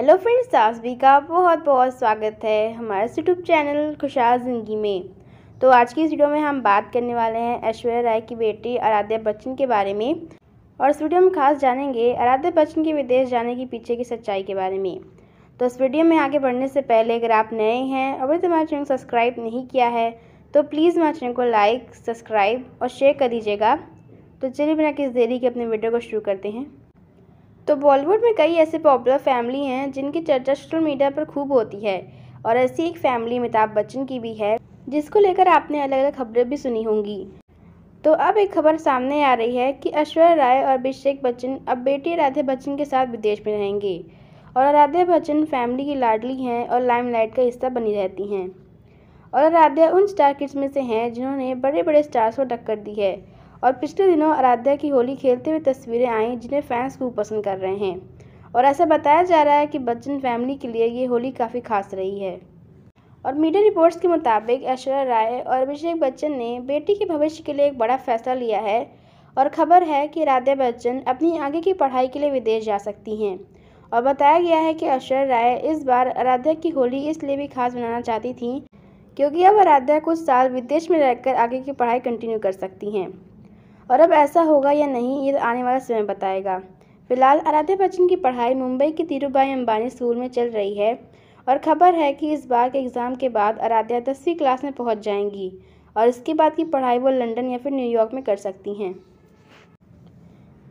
hello friends सासवी का बहुत बहुत स्वागत है हमारे यूट्यूब चैनल खुशहाल ज़िंदगी में तो आज की इस वीडियो में हम बात करने वाले हैं ऐश्वर्या राय की बेटी आराध्या बच्चन के बारे में और इस वीडियो में खास जानेंगे आराध्या बच्चन के विदेश जाने के पीछे की सच्चाई के बारे में तो इस वीडियो में आगे बढ़ने से पहले अगर आप नए हैं और अभी हमारे चैनल सब्सक्राइब नहीं किया है तो प्लीज़ हमारे चैनल को लाइक सब्सक्राइब और शेयर कर दीजिएगा तो चलिए बिना किस देरी के अपने वीडियो को शुरू करते हैं तो बॉलीवुड में कई ऐसे पॉपुलर फैमिली हैं जिनकी चर्चा सोशल मीडिया पर खूब होती है और ऐसी एक फैमिली अमिताभ बच्चन की भी है जिसको लेकर आपने अलग अलग खबरें भी सुनी होंगी तो अब एक खबर सामने आ रही है कि ऐश्वर्या राय और अभिषेक बच्चन अब बेटी राधे बच्चन के साथ विदेश में रहेंगे और राधे बच्चन फैमिली की लाडली हैं और लाइमलाइट का हिस्सा बनी रहती हैं और आराध्या उन स्टार किड्स में से हैं जिन्होंने बड़े बड़े स्टार्स को टक्कर दी है और पिछले दिनों आराध्या की होली खेलते हुए तस्वीरें आई जिन्हें फैंस खूब पसंद कर रहे हैं और ऐसा बताया जा रहा है कि बच्चन फैमिली के लिए ये होली काफ़ी खास रही है और मीडिया रिपोर्ट्स के मुताबिक ऐश्वर्या राय और अभिषेक बच्चन ने बेटी के भविष्य के लिए एक बड़ा फैसला लिया है और खबर है कि राधे बच्चन अपनी आगे की पढ़ाई के लिए विदेश जा सकती हैं और बताया गया है कि ऐश्वर्या राय इस बार आराध्या की होली इसलिए भी खास बनाना चाहती थी क्योंकि अब आराध्या कुछ साल विदेश में रहकर आगे की पढ़ाई कंटिन्यू कर सकती हैं और अब ऐसा होगा या नहीं ये आने वाला समय बताएगा फिलहाल आराध्या बच्चन की पढ़ाई मुंबई के धीरूभाई अंबानी स्कूल में चल रही है और खबर है कि इस बार के एग्ज़ाम के बाद आराध्या दसवीं क्लास में पहुंच जाएंगी और इसके बाद की पढ़ाई वो लंदन या फिर न्यूयॉर्क में कर सकती हैं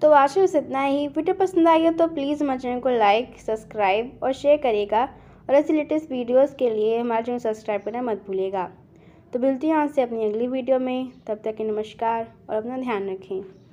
तो आज बस इतना ही वीडियो पसंद आई हो तो प्लीज़ हमारे चैनल को लाइक सब्सक्राइब और शेयर करेगा और ऐसी लेटेस्ट वीडियोज़ के लिए हमारे चैनल सब्सक्राइब करना मत भूलेगा तो मिलती हूँ आपसे अपनी अगली वीडियो में तब तक के नमस्कार और अपना ध्यान रखें